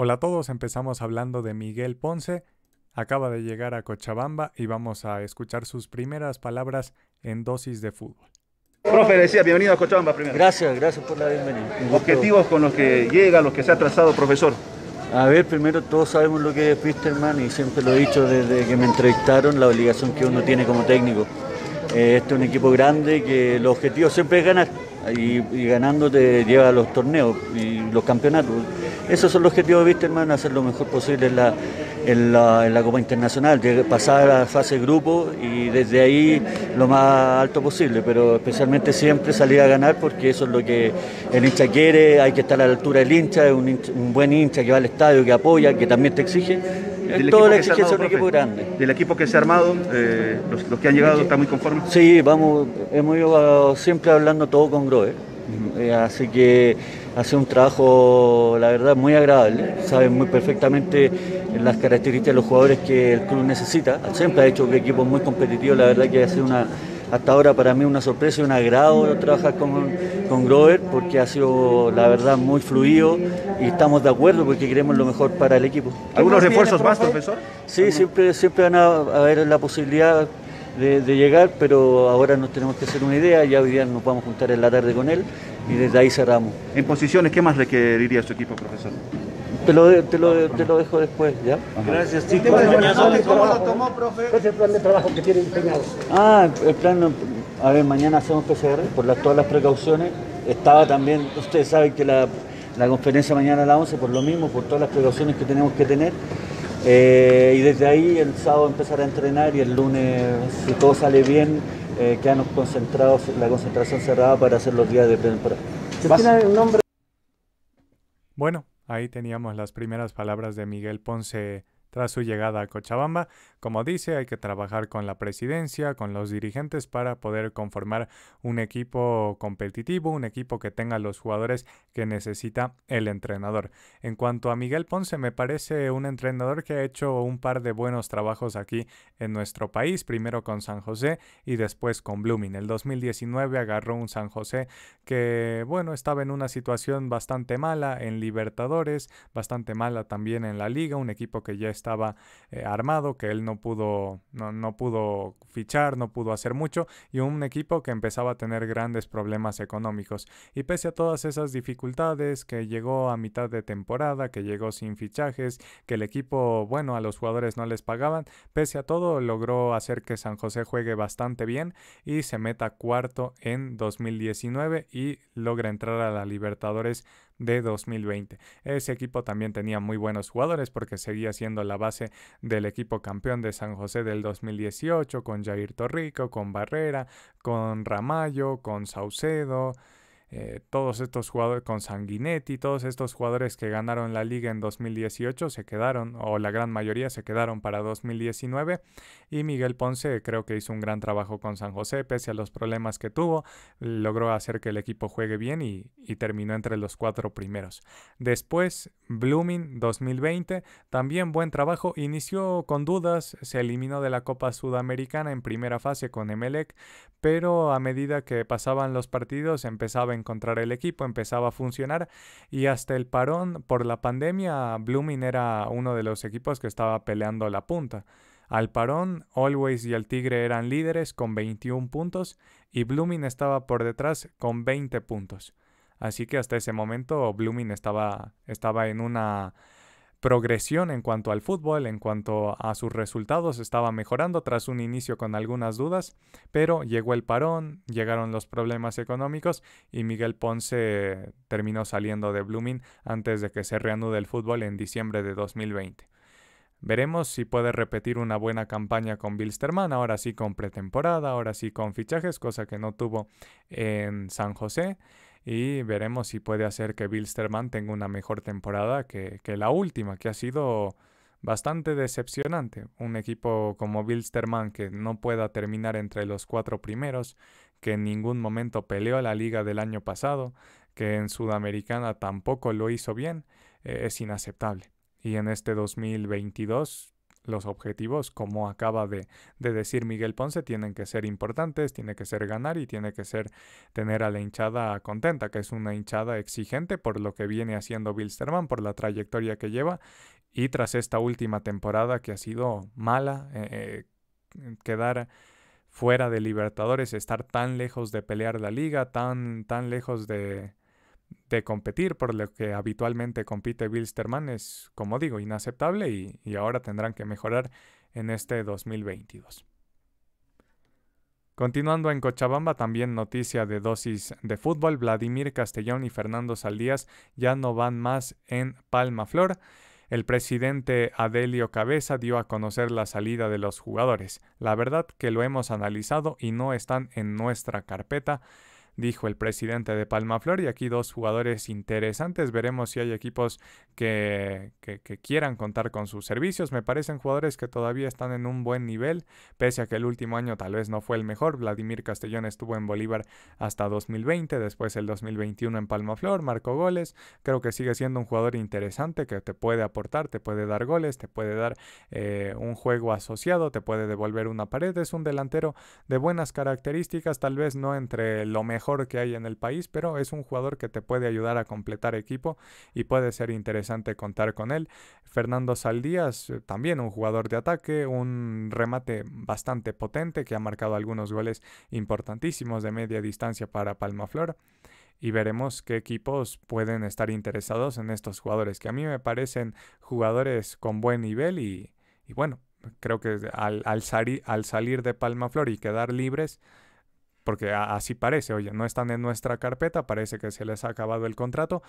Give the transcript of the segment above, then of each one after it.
Hola a todos, empezamos hablando de Miguel Ponce. Acaba de llegar a Cochabamba y vamos a escuchar sus primeras palabras en dosis de fútbol. Profe, decía, bienvenido a Cochabamba primero. Gracias, gracias por la bienvenida. Objetivos con los que llega, los que se ha trazado, profesor. A ver, primero todos sabemos lo que es Pisterman y siempre lo he dicho desde que me entrevistaron, la obligación que uno tiene como técnico. Eh, este es un equipo grande que el objetivo siempre es ganar y, y ganando te lleva a los torneos y los campeonatos. Esos son los objetivos de Wisterman, hacer lo mejor posible en la, Copa Internacional, pasar a la fase grupo y desde ahí lo más alto posible, pero especialmente siempre salir a ganar porque eso es lo que el hincha quiere, hay que estar a la altura del hincha, es un, buen hincha que va al estadio, que apoya, que también te exige. todo Toda la exigencia de un equipo grande. Del equipo que se ha armado, eh, los, que han llegado, ¿están muy conformes? Sí, vamos, hemos ido siempre hablando todo con Grover. Eh, así que hace un trabajo, la verdad, muy agradable. Saben muy perfectamente las características de los jugadores que el club necesita. Siempre ha hecho un equipo muy competitivo, la verdad que ha sido una, hasta ahora para mí una sorpresa y un agrado trabajar con, con Grover porque ha sido la verdad muy fluido y estamos de acuerdo porque queremos lo mejor para el equipo. ¿Algunos refuerzos más, profesor? Sí, siempre, siempre van a haber la posibilidad de, llegar, pero ahora nos tenemos que hacer una idea, ya hoy día nos vamos a juntar en la tarde con él y desde ahí cerramos. En posiciones, ¿qué más requeriría su equipo, profesor? Te lo, dejo después, ¿ya? Gracias, chicos. ¿Cuál es el plan de trabajo que tiene diseñado? Ah, el plan, a ver, mañana hacemos PCR por todas las precauciones. Estaba también, ustedes saben que la, la conferencia mañana a las 11, por lo mismo, por todas las precauciones que tenemos que tener. Eh, y desde ahí el sábado empezar a entrenar y el lunes, si todo sale bien, eh, concentrados, la concentración cerrada para hacer los días de temporada. Bueno, ahí teníamos las primeras palabras de Miguel Ponce tras su llegada a Cochabamba, como dice, hay que trabajar con la presidencia, con los dirigentes para poder conformar un equipo competitivo, un equipo que tenga los jugadores que necesita el entrenador. En cuanto a Miguel Ponce, me parece un entrenador que ha hecho un par de buenos trabajos aquí en nuestro país, primero con San José y después con Blooming. El 2019 agarró un San José que, bueno, estaba en una situación bastante mala en Libertadores, bastante mala también en la liga, un equipo que ya estaba eh, armado, que él no pudo, no, no pudo fichar, no pudo hacer mucho, y un equipo que empezaba a tener grandes problemas económicos. Y pese a todas esas dificultades, que llegó a mitad de temporada, que llegó sin fichajes, que el equipo, bueno, a los jugadores no les pagaban, pese a todo logró hacer que San José juegue bastante bien y se meta cuarto en 2019 y logra entrar a la Libertadores de 2020. Ese equipo también tenía muy buenos jugadores porque seguía siendo la base del equipo campeón de San José del 2018 con Jair Torrico, con Barrera, con Ramallo, con Saucedo, eh, todos estos jugadores con Sanguinetti, todos estos jugadores que ganaron la liga en 2018 se quedaron, o la gran mayoría se quedaron para 2019. Y Miguel Ponce creo que hizo un gran trabajo con San José, pese a los problemas que tuvo, logró hacer que el equipo juegue bien y terminó entre los cuatro primeros. Después Blooming 2020, también buen trabajo, inició con dudas, se eliminó de la Copa Sudamericana en primera fase con Emelec, pero a medida que pasaban los partidos empezaba a encontrar el equipo, empezaba a funcionar y hasta el parón por la pandemia Blooming era uno de los equipos que estaba peleando la punta. Al parón, Always y el Tigre eran líderes con 21 puntos y Blooming estaba por detrás con 20 puntos. Así que hasta ese momento Blooming estaba, estaba en una progresión en cuanto al fútbol, en cuanto a sus resultados, estaba mejorando tras un inicio con algunas dudas, pero llegó el parón, llegaron los problemas económicos y Miguel Ponce terminó saliendo de Blooming antes de que se reanude el fútbol en diciembre de 2020. Veremos si puede repetir una buena campaña con Bilsterman, ahora sí con pretemporada, ahora sí con fichajes, cosa que no tuvo en San José y veremos si puede hacer que Bilsterman tenga una mejor temporada que, la última, que ha sido bastante decepcionante. Un equipo como Bilsterman que no pueda terminar entre los cuatro primeros, que en ningún momento peleó a la liga del año pasado, que en Sudamericana tampoco lo hizo bien, eh, es inaceptable. Y en este 2022 los objetivos, como acaba de, decir Miguel Ponce, tienen que ser importantes, tiene que ser ganar y tiene que ser tener a la hinchada contenta, que es una hinchada exigente por lo que viene haciendo Bilsterman, por la trayectoria que lleva y tras esta última temporada que ha sido mala, eh, eh, quedar fuera de Libertadores, estar tan lejos de pelear la liga, tan, tan lejos de, de competir por lo que habitualmente compite Sterman es, como digo, inaceptable y, ahora tendrán que mejorar en este 2022. Continuando en Cochabamba, también noticia de dosis de fútbol, Vladimir Castellón y Fernando Saldías ya no van más en Palma Flor. El presidente Adelio Cabeza dio a conocer la salida de los jugadores. La verdad que lo hemos analizado y no están en nuestra carpeta dijo el presidente de Palmaflor. Y aquí dos jugadores interesantes. Veremos si hay equipos que, quieran contar con sus servicios. Me parecen jugadores que todavía están en un buen nivel, pese a que el último año tal vez no fue el mejor. Vladimir Castellón estuvo en Bolívar hasta 2020, después el 2021 en Palmaflor, marcó goles. Creo que sigue siendo un jugador interesante que te puede aportar, te puede dar goles, te puede dar eh, un juego asociado, te puede devolver una pared. Es un delantero de buenas características, tal vez no entre lo mejor que hay en el país, pero es un jugador que te puede ayudar a completar equipo y puede ser interesante contar con él. Fernando Saldías, eh, también un jugador de ataque, un remate bastante potente que ha marcado algunos goles importantísimos de media distancia para Palmaflor y veremos qué equipos pueden estar interesados en estos jugadores, que a mí me parecen jugadores con buen nivel y, bueno, creo que al, al salir de Palmaflor y quedar libres, porque así parece, oye, no están en nuestra carpeta, parece que se les ha acabado el contrato,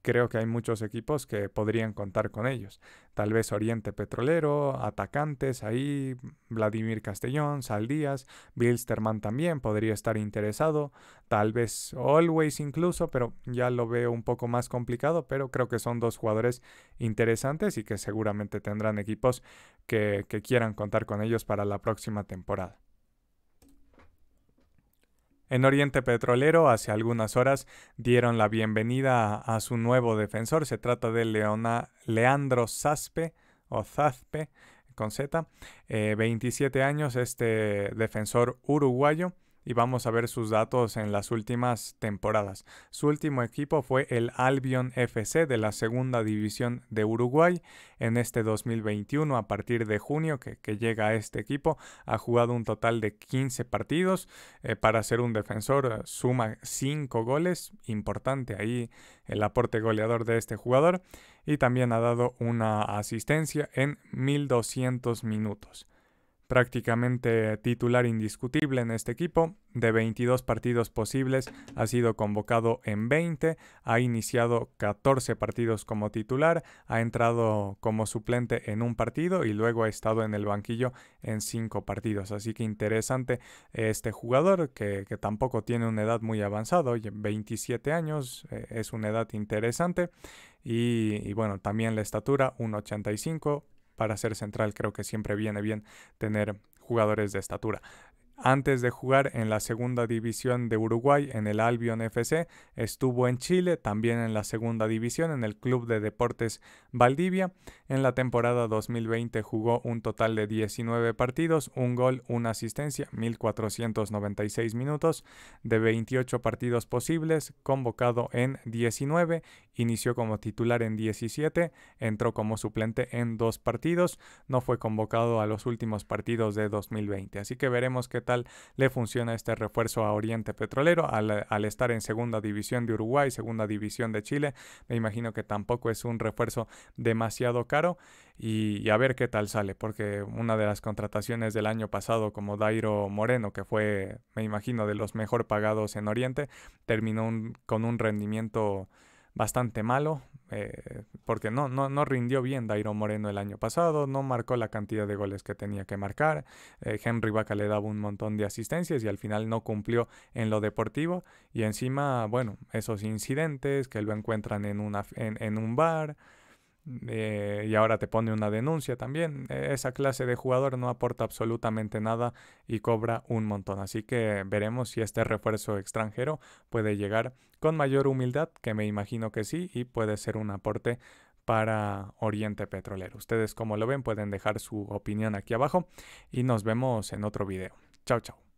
creo que hay muchos equipos que podrían contar con ellos, tal vez Oriente Petrolero, Atacantes, ahí Vladimir Castellón, Saldías, Bilsterman también podría estar interesado, tal vez Always incluso, pero ya lo veo un poco más complicado, pero creo que son dos jugadores interesantes y que seguramente tendrán equipos que quieran contar con ellos para la próxima temporada. En Oriente Petrolero, hace algunas horas, dieron la bienvenida a, su nuevo defensor. Se trata de Leandro Zaspe o Zazpe con Z, 27 eh, años, este defensor uruguayo y vamos a ver sus datos en las últimas temporadas. Su último equipo fue el Albion FC de la segunda división de Uruguay. En este 2021, a partir de junio que, llega a este equipo, ha jugado un total de 15 partidos. Eh, para ser un defensor eh, suma 5 goles. Importante ahí el aporte goleador de este jugador. Y también ha dado una asistencia en 1200 minutos prácticamente titular indiscutible en este equipo. De 22 partidos posibles ha sido convocado en 20, ha iniciado 14 partidos como titular, ha entrado como suplente en un partido y luego ha estado en el banquillo en 5 partidos. Así que interesante este jugador que, tampoco tiene una edad muy avanzada, 27 años, eh, es una edad interesante. Y, y, bueno, también la estatura, 1,85, para ser central creo que siempre viene bien tener jugadores de estatura. Antes de jugar en la segunda división de Uruguay en el Albion FC, estuvo en Chile, también en la segunda división en el Club de Deportes Valdivia. En la temporada 2020 jugó un total de 19 partidos, un gol, una asistencia, 1496 minutos de 28 partidos posibles, convocado en 19, inició como titular en 17, entró como suplente en dos partidos, no fue convocado a los últimos partidos de 2020. Así que veremos qué tal le funciona este refuerzo a Oriente Petrolero al, estar en segunda división de Uruguay, segunda división de Chile. Me imagino que tampoco es un refuerzo demasiado caro y, a ver qué tal sale, porque una de las contrataciones del año pasado como Dairo Moreno, que fue, me imagino, de los mejor pagados en Oriente, terminó con un rendimiento bastante malo, eh, porque no, no, no, rindió bien Dairo Moreno el año pasado, no marcó la cantidad de goles que tenía que marcar, eh, Henry Vaca le daba un montón de asistencias y al final no cumplió en lo deportivo y encima, bueno, esos incidentes que lo encuentran en, una, en, en un bar. Eh, y ahora te pone una denuncia también. E, esa clase de jugador no aporta absolutamente nada y cobra un montón. Así que veremos si este refuerzo extranjero puede llegar con mayor humildad, que me imagino que sí, y puede ser un aporte para Oriente Petrolero. Ustedes como lo ven pueden dejar su opinión aquí abajo y nos vemos en otro video. Chao, chao.